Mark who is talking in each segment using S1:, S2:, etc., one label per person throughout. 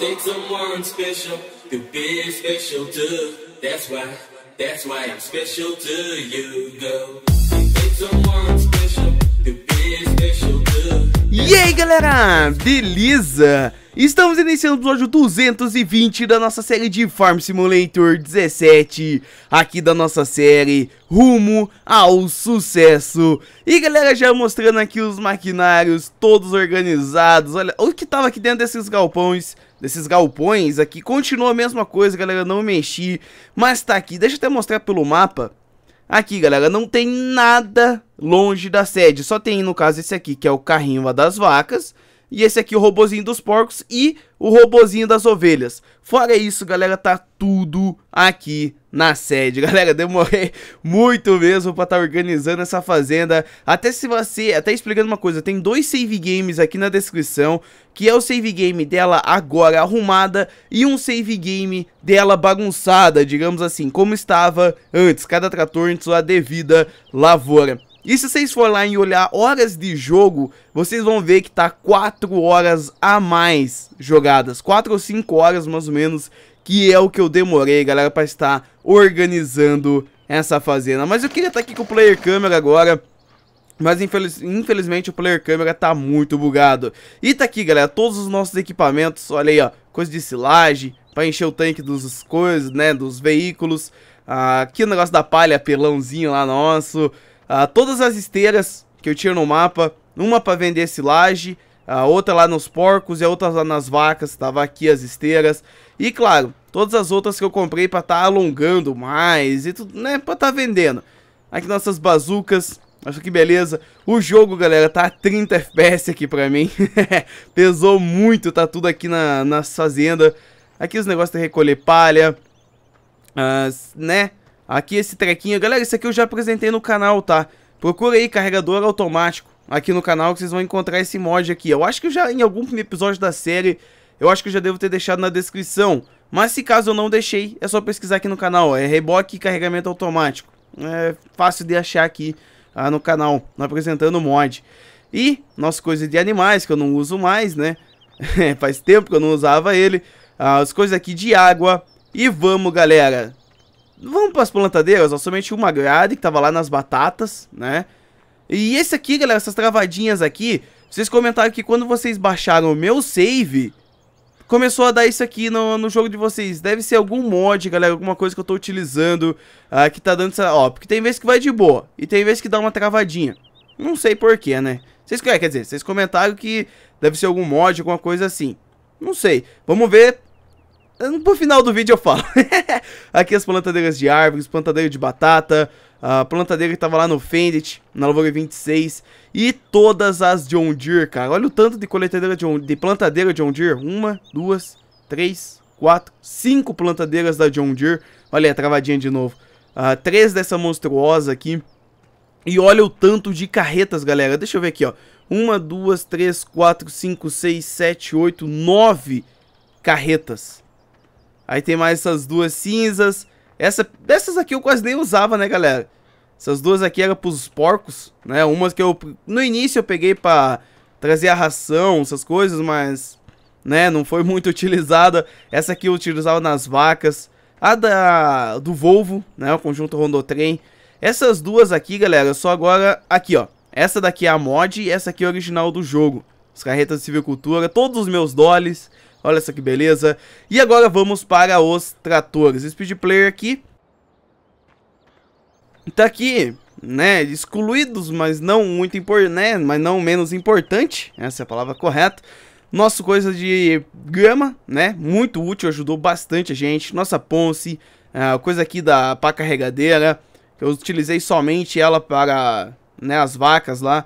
S1: think someone special to be special to. That's why, that's why I'm special to you, girl. E aí galera, beleza? Estamos iniciando o episódio 220 da nossa série de Farm Simulator 17, aqui da nossa série Rumo ao Sucesso. E galera, já mostrando aqui os maquinários todos organizados, olha o que tava aqui dentro desses galpões, desses galpões aqui. Continua a mesma coisa, galera, não mexi, mas tá aqui. Deixa eu até mostrar pelo mapa. Aqui, galera, não tem nada longe da sede, só tem, no caso, esse aqui, que é o carrinho das vacas. E esse aqui é o robozinho dos porcos e o robozinho das ovelhas. Fora isso, galera, tá tudo aqui na sede. Galera, demorei muito mesmo pra estar tá organizando essa fazenda. Até se você, até explicando uma coisa, tem dois save games aqui na descrição, que é o save game dela agora arrumada e um save game dela bagunçada, digamos assim, como estava antes, cada trator em sua devida lavoura. E se vocês forem lá e olhar horas de jogo, vocês vão ver que tá 4 horas a mais jogadas. 4 ou 5 horas, mais ou menos, que é o que eu demorei, galera, pra estar organizando essa fazenda. Mas eu queria estar tá aqui com o player câmera agora. Mas infeliz... infelizmente o player câmera tá muito bugado. E tá aqui, galera, todos os nossos equipamentos. Olha aí, ó, coisa de silagem, pra encher o tanque dos coisas, né, dos veículos. Ah, aqui o negócio da palha, pelãozinho lá nosso. Uh, todas as esteiras que eu tinha no mapa, uma para vender silagem, a outra lá nos porcos e a outra lá nas vacas, tava aqui as esteiras. E claro, todas as outras que eu comprei para estar tá alongando mais e tudo, né, para estar tá vendendo. Aqui nossas bazucas, acho que beleza. O jogo, galera, tá a 30 FPS aqui pra mim. Pesou muito, tá tudo aqui na, nas fazenda Aqui os negócios de recolher palha, uh, né? Aqui esse trequinho, galera, isso aqui eu já apresentei no canal, tá? Procura aí carregador automático aqui no canal que vocês vão encontrar esse mod aqui. Eu acho que já em algum episódio da série, eu acho que eu já devo ter deixado na descrição. Mas se caso eu não deixei, é só pesquisar aqui no canal, é reboque e carregamento automático. É fácil de achar aqui ah, no canal, apresentando o mod. E nossas coisas de animais, que eu não uso mais, né? É, faz tempo que eu não usava ele. Ah, as coisas aqui de água. E vamos, galera. Vamos para as plantadeiras, ó, somente uma grade que tava lá nas batatas, né? E esse aqui, galera, essas travadinhas aqui, vocês comentaram que quando vocês baixaram o meu save, começou a dar isso aqui no, no jogo de vocês. Deve ser algum mod, galera, alguma coisa que eu tô utilizando uh, que tá dando essa... Ó, porque tem vezes que vai de boa e tem vezes que dá uma travadinha. Não sei porquê, né? Vocês, é, quer dizer, vocês comentaram que deve ser algum mod, alguma coisa assim. Não sei. Vamos ver no hum, final do vídeo eu falo. aqui as plantadeiras de árvores, plantadeira de batata, a plantadeira que tava lá no Fendit, na Lavoura 26 e todas as John Deere, cara. Olha o tanto de coletadeira de, de plantadeira John Deere. Uma, duas, três, quatro, cinco plantadeiras da John Deere. Olha a travadinha de novo. Uh, três dessa monstruosa aqui. E olha o tanto de carretas, galera. Deixa eu ver aqui, ó. Uma, duas, três, quatro, cinco, seis, sete, oito, nove carretas Aí tem mais essas duas cinzas. Essa, essas aqui eu quase nem usava, né, galera? Essas duas aqui eram pros porcos, né? Umas que eu... No início eu peguei pra trazer a ração, essas coisas, mas... Né, não foi muito utilizada. Essa aqui eu utilizava nas vacas. A da... do Volvo, né? O conjunto Rondotrem. Essas duas aqui, galera, só agora... Aqui, ó. Essa daqui é a mod e essa aqui é a original do jogo. As carretas de civicultura, todos os meus doles, Olha só que beleza. E agora vamos para os tratores. Speed Player aqui. Tá aqui, né, excluídos, mas não muito importante, né, mas não menos importante, essa é a palavra correta. Nosso coisa de grama, né, muito útil, ajudou bastante a gente. Nossa ponce, a coisa aqui da pá carregadeira, eu utilizei somente ela para, né, as vacas lá.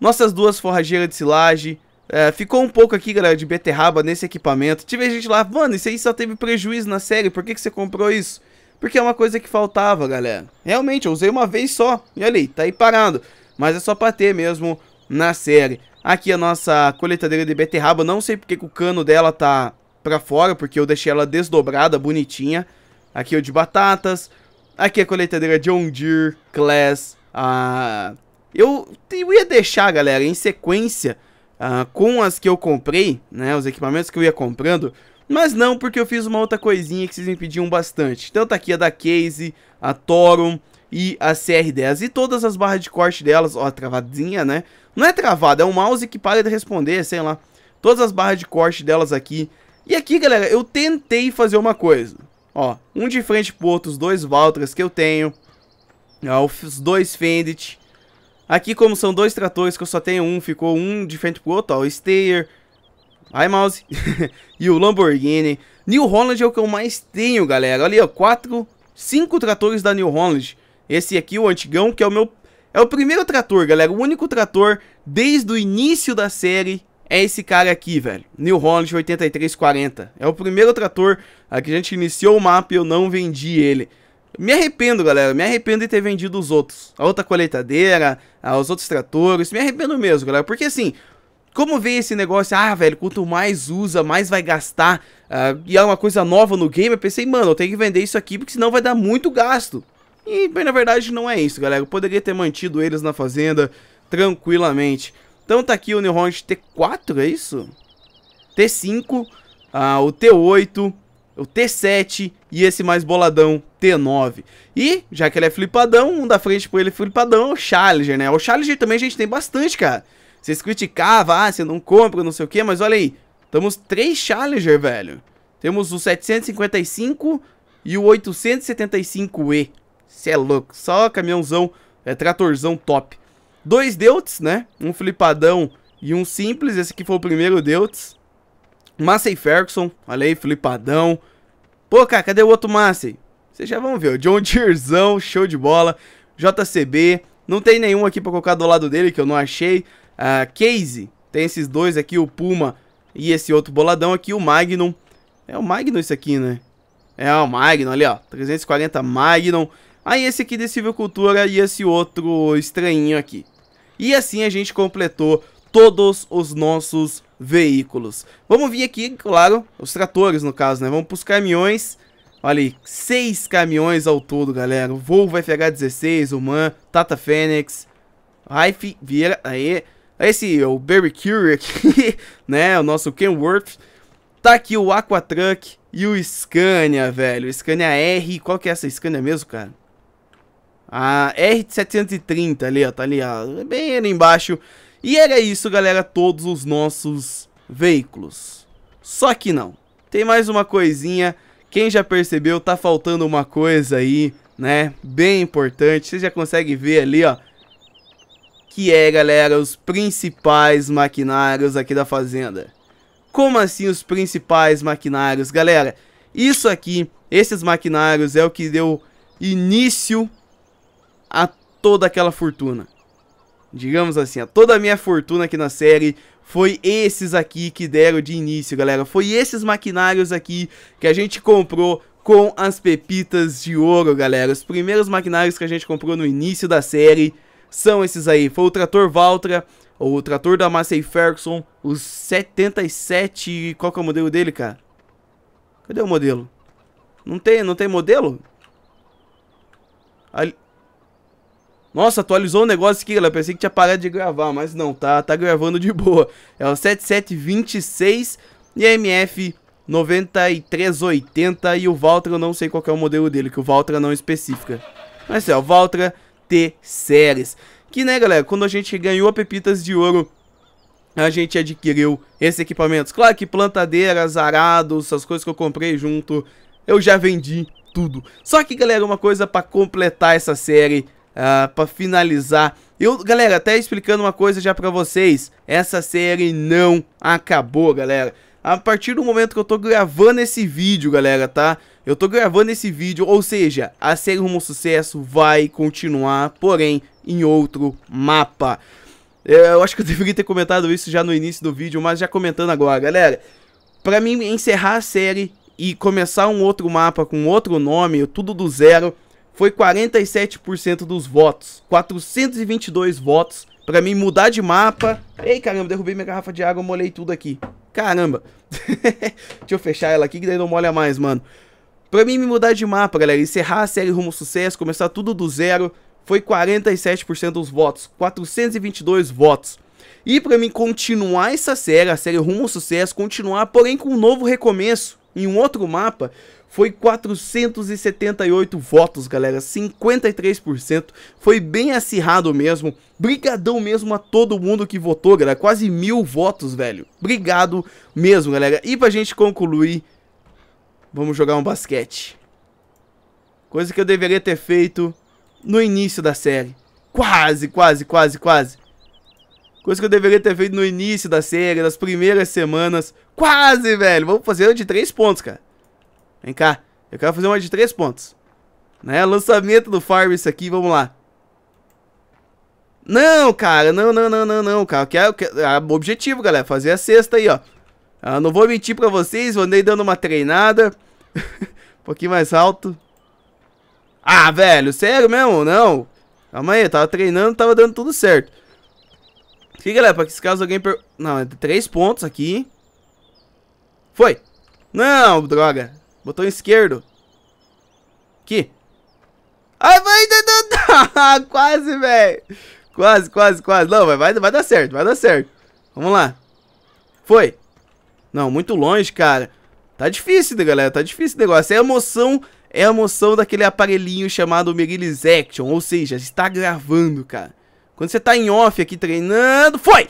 S1: Nossas duas forrageiras de silagem, é, ficou um pouco aqui, galera, de beterraba nesse equipamento. Tive gente lá, mano, isso aí só teve prejuízo na série, por que, que você comprou isso? Porque é uma coisa que faltava, galera. Realmente, eu usei uma vez só. E olha aí, tá aí parado. Mas é só pra ter mesmo na série. Aqui a nossa coletadeira de beterraba. Não sei porque que o cano dela tá pra fora, porque eu deixei ela desdobrada, bonitinha. Aqui é o de batatas. Aqui é a coletadeira John Deere Class. Ah, eu, eu ia deixar, galera, em sequência uh, com as que eu comprei, né, os equipamentos que eu ia comprando, mas não porque eu fiz uma outra coisinha que vocês me pediam bastante. Então tá aqui a da Case, a Torum e a CR10 e todas as barras de corte delas, ó, travadinha, né? Não é travada, é um mouse que para de responder, sei lá. Todas as barras de corte delas aqui. E aqui, galera, eu tentei fazer uma coisa. Ó, um de frente pro outro, os dois Valtras que eu tenho. Ó, os dois Fendit. Aqui, como são dois tratores que eu só tenho um, ficou um de frente pro outro, ó. O Steyer, Ai, mouse. e o Lamborghini. New Holland é o que eu mais tenho, galera. Olha ali, ó, quatro, cinco tratores da New Holland. Esse aqui, o antigão, que é o meu... É o primeiro trator, galera. O único trator desde o início da série é esse cara aqui, velho. New Holland 8340. É o primeiro trator a que a gente iniciou o mapa e eu não vendi ele. Me arrependo, galera. Me arrependo de ter vendido os outros. A outra colheitadeira, ah, os outros tratores. Me arrependo mesmo, galera. Porque assim, como vem esse negócio, ah, velho, quanto mais usa, mais vai gastar. Uh, e é uma coisa nova no game, eu pensei, mano, eu tenho que vender isso aqui porque senão vai dar muito gasto. E, bem, na verdade, não é isso, galera. Eu poderia ter mantido eles na fazenda tranquilamente. Então tá aqui o Neuron T4, é isso? T5, uh, ah, o T8, o T7 e esse mais boladão T9. E, já que ele é flipadão, um da frente por ele é flipadão é o Challenger, né? O Challenger também a gente tem bastante, cara. Vocês criticavam, ah, você não compra, não sei o que, mas olha aí. Temos três Challenger, velho. Temos o 755 e o 875E. Cê é louco, só caminhãozão, é, tratorzão top. Dois Deutz, né? Um flipadão e um simples, esse aqui foi o primeiro Deutz. Massey Ferguson, olha aí, flipadão. Pô, cara, cadê o outro Massey? Vocês já vão ver, o John Deerzão, show de bola. JCB, não tem nenhum aqui pra colocar do lado dele que eu não achei. Uh, Casey, tem esses dois aqui, o Puma e esse outro boladão aqui, o Magnum. É o Magnum isso aqui, né? É o Magnum ali, ó, 340 Magnum. Aí ah, esse aqui de civil cultura e esse outro estranhinho aqui. E assim a gente completou todos os nossos veículos. Vamos vir aqui, claro, os tratores no caso, né? Vamos pros caminhões. Olha aí, seis caminhões ao todo, galera. O Volvo FH16, Man, Tata Fênix, Raif Vieira, aí. Esse, é o Barry Curie aqui, né? O nosso Kenworth. Tá aqui o Aquatruck e o Scania, velho. O Scania R, qual que é essa Scania mesmo, cara? Ah, A R730 ali, ó, tá ali, ó, bem ali embaixo. E era isso, galera, todos os nossos veículos. Só que não. Tem mais uma coisinha. Quem já percebeu, tá faltando uma coisa aí, né? Bem importante. Você já consegue ver ali, ó. Que é, galera, os principais maquinários aqui da fazenda. Como assim os principais maquinários? Galera, isso aqui, esses maquinários é o que deu início a toda aquela fortuna. Digamos assim, a toda a minha fortuna aqui na série foi esses aqui que deram de início, galera. Foi esses maquinários aqui que a gente comprou com as pepitas de ouro, galera. Os primeiros maquinários que a gente comprou no início da série são esses aí. Foi o trator Valtra, o trator da Massey Ferguson, os 77... Qual que é o modelo dele, cara? Cadê o modelo? Não tem, não tem modelo? Ali... Nossa, atualizou o um negócio aqui, galera. Pensei que tinha parado de gravar, mas não, tá, tá gravando de boa. É o 7726 e a MF 9380 e o Valtra eu não sei qual é o modelo dele, que o Valtra não especifica. Mas é, o Valtra T Series. Que, né, galera, quando a gente ganhou a Pepitas de Ouro, a gente adquiriu esse equipamentos. Claro que plantadeiras, arados, as coisas que eu comprei junto, eu já vendi tudo. Só que, galera, uma coisa pra completar essa série ah, para finalizar. Eu, galera, até explicando uma coisa já para vocês, essa série não acabou, galera. A partir do momento que eu tô gravando esse vídeo, galera, tá? Eu tô gravando esse vídeo, ou seja, a série Rumo ao Sucesso vai continuar, porém, em outro mapa. É, eu acho que eu deveria ter comentado isso já no início do vídeo, mas já comentando agora, galera. Pra mim, encerrar a série e começar um outro mapa com outro nome, tudo do zero, foi 47% dos votos. 422 votos pra mim mudar de mapa. Ei, caramba, derrubei minha garrafa de água, molhei tudo aqui. Caramba. Deixa eu fechar ela aqui que daí não molha mais, mano. Pra mim me mudar de mapa, galera, encerrar a série rumo ao sucesso, começar tudo do zero, foi 47% dos votos, 422 votos. E pra mim continuar essa série, a série rumo ao sucesso, continuar, porém com um novo recomeço em um outro mapa, foi 478 votos, galera, 53%. Foi bem acirrado mesmo. Brigadão mesmo a todo mundo que votou, galera. Quase mil votos, velho. Obrigado mesmo, galera. E pra gente concluir, vamos jogar um basquete. Coisa que eu deveria ter feito no início da série. Quase, quase, quase, quase. Coisa que eu deveria ter feito no início da série, nas primeiras semanas. Quase, velho. Vamos fazer de três pontos, cara. Vem cá. Eu quero fazer uma de três pontos. Né? Lançamento do farm isso aqui, vamos lá. Não, cara, não, não, não, não, não, cara. Quero, quero, ah, objetivo, galera, fazer a sexta aí, ó. Ah, não vou mentir pra vocês, andei dando uma treinada. um pouquinho mais alto. Ah, velho, sério mesmo? Não. Calma aí, tava treinando, tava dando tudo certo. Aqui, galera, pra que se caso alguém... Per... Não, é três pontos aqui. Foi. Não, droga. Botão esquerdo. Aqui. Ai, vai dar... quase, velho. Quase, quase, quase. Não, vai, vai dar certo, vai dar certo. Vamos lá. Foi. Não, muito longe, cara. Tá difícil, né, galera? Tá difícil o negócio. É a emoção, é a emoção daquele aparelhinho chamado Mirilis Action. Ou seja, está gravando, cara. Quando você tá em off aqui treinando... Foi!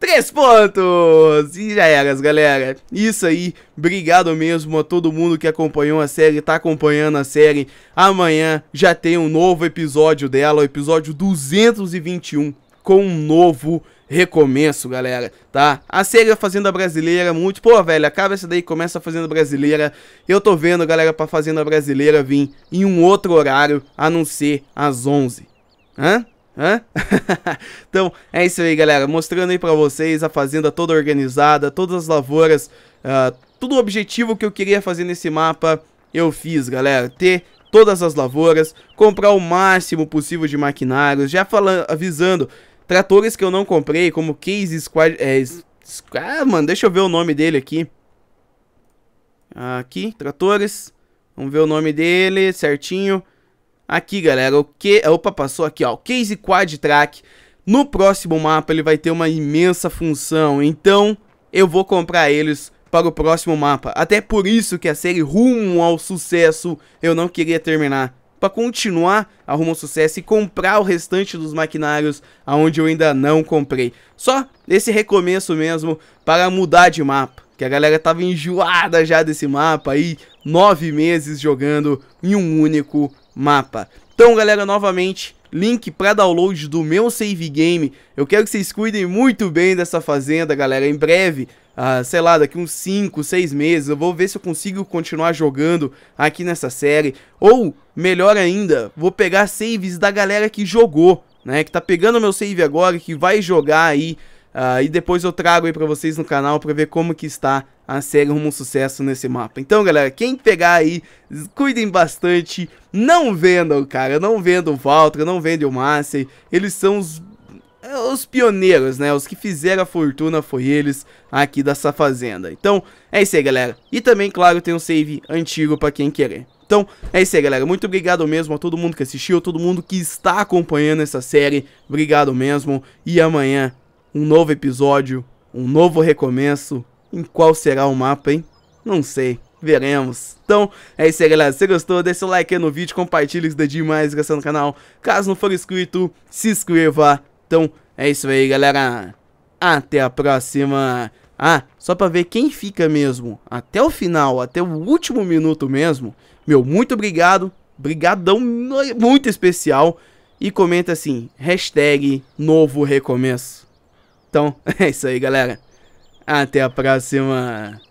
S1: Três pontos! E já era, galera. Isso aí. Obrigado mesmo a todo mundo que acompanhou a série, tá acompanhando a série. Amanhã já tem um novo episódio dela, o episódio 221, com um novo recomeço, galera, tá? A série é Fazenda Brasileira, muito... Pô, velho, acaba essa daí, começa a Fazenda Brasileira. Eu tô vendo, galera, pra Fazenda Brasileira vir em um outro horário, a não ser às 11. Hã? Hã? então, é isso aí, galera. Mostrando aí pra vocês a fazenda toda organizada, todas as lavouras, uh, tudo o objetivo que eu queria fazer nesse mapa, eu fiz, galera. Ter todas as lavouras, comprar o máximo possível de maquinários, já falando, avisando, tratores que eu não comprei, como Case Squad... É, ah, mano, deixa eu ver o nome dele aqui. Aqui, tratores. Vamos ver o nome dele certinho aqui, galera. O que... Opa, passou aqui, ó. Case Quad Track. No próximo mapa ele vai ter uma imensa função, então eu vou comprar eles para o próximo mapa. Até por isso que a série Rumo ao Sucesso eu não queria terminar. Para continuar a Rumo ao Sucesso e comprar o restante dos maquinários aonde eu ainda não comprei. Só esse recomeço mesmo para mudar de mapa. Que a galera tava enjoada já desse mapa aí, nove meses jogando em um único mapa. Então, galera, novamente, link para download do meu save game. Eu quero que vocês cuidem muito bem dessa fazenda, galera. Em breve, ah, sei lá, daqui uns 5, 6 meses, eu vou ver se eu consigo continuar jogando aqui nessa série. Ou, melhor ainda, vou pegar saves da galera que jogou, né? Que tá pegando meu save agora, que vai jogar aí Uh, e depois eu trago aí pra vocês no canal pra ver como que está a série rumo ao sucesso nesse mapa. Então, galera, quem pegar aí, cuidem bastante. Não vendam, cara. Não vendam o Valtra, não vendam o Massey. Eles são os, é, os pioneiros, né? Os que fizeram a fortuna foi eles aqui dessa fazenda. Então, é isso aí, galera. E também, claro, tem um save antigo pra quem querer. Então, é isso aí, galera. Muito obrigado mesmo a todo mundo que assistiu, todo mundo que está acompanhando essa série. Obrigado mesmo. E amanhã um novo episódio, um novo recomeço. Em qual será o mapa, hein? Não sei. Veremos. Então, é isso aí, galera. Se gostou, deixa o like aí no vídeo, compartilha isso daí demais, graças no canal. Caso não for inscrito, se inscreva. Então, é isso aí, galera. Até a próxima. Ah, só pra ver quem fica mesmo. Até o final, até o último minuto mesmo. Meu, muito obrigado. Brigadão muito especial. E comenta assim, hashtag novo recomeço. Então, é isso aí, galera. Até a próxima.